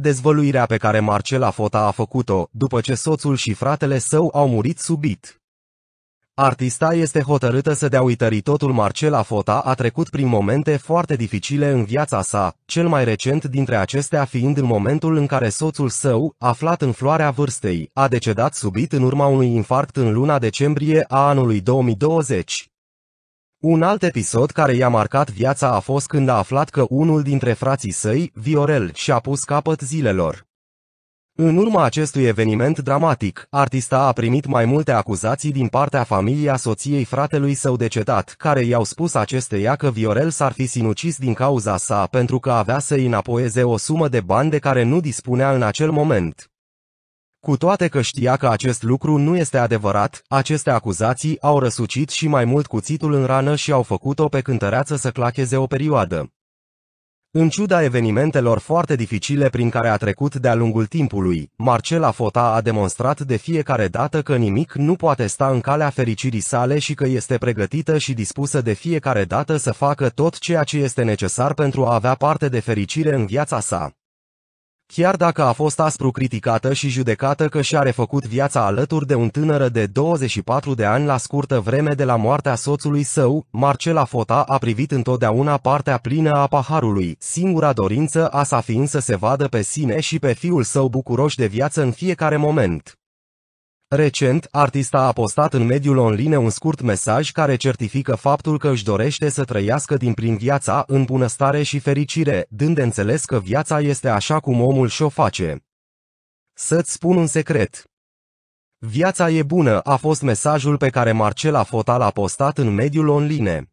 dezvăluirea pe care Marcela Fota a făcut-o, după ce soțul și fratele său au murit subit. Artista este hotărâtă să dea uitării totul Marcela Fota a trecut prin momente foarte dificile în viața sa, cel mai recent dintre acestea fiind în momentul în care soțul său, aflat în floarea vârstei, a decedat subit în urma unui infarct în luna decembrie a anului 2020. Un alt episod care i-a marcat viața a fost când a aflat că unul dintre frații săi, Viorel, și-a pus capăt zilelor. În urma acestui eveniment dramatic, artista a primit mai multe acuzații din partea familiei soției fratelui său decedat, care i-au spus acesteia că Viorel s-ar fi sinucis din cauza sa pentru că avea să i înapoieze o sumă de bani de care nu dispunea în acel moment. Cu toate că știa că acest lucru nu este adevărat, aceste acuzații au răsucit și mai mult cuțitul în rană și au făcut-o pe cântăreață să clacheze o perioadă. În ciuda evenimentelor foarte dificile prin care a trecut de-a lungul timpului, Marcela Fota a demonstrat de fiecare dată că nimic nu poate sta în calea fericirii sale și că este pregătită și dispusă de fiecare dată să facă tot ceea ce este necesar pentru a avea parte de fericire în viața sa chiar dacă a fost aspru criticată și judecată că și-a refăcut viața alături de un tânără de 24 de ani la scurtă vreme de la moartea soțului său, Marcela Fota a privit întotdeauna partea plină a paharului, singura dorință a sa fiind să se vadă pe sine și pe fiul său bucuroși de viață în fiecare moment. Recent, artista a postat în mediul online un scurt mesaj care certifică faptul că își dorește să trăiască din prin viața în bunăstare și fericire, dând de înțeles că viața este așa cum omul și-o face. Să-ți spun un secret. Viața e bună a fost mesajul pe care Marcela Fotal a postat în mediul online.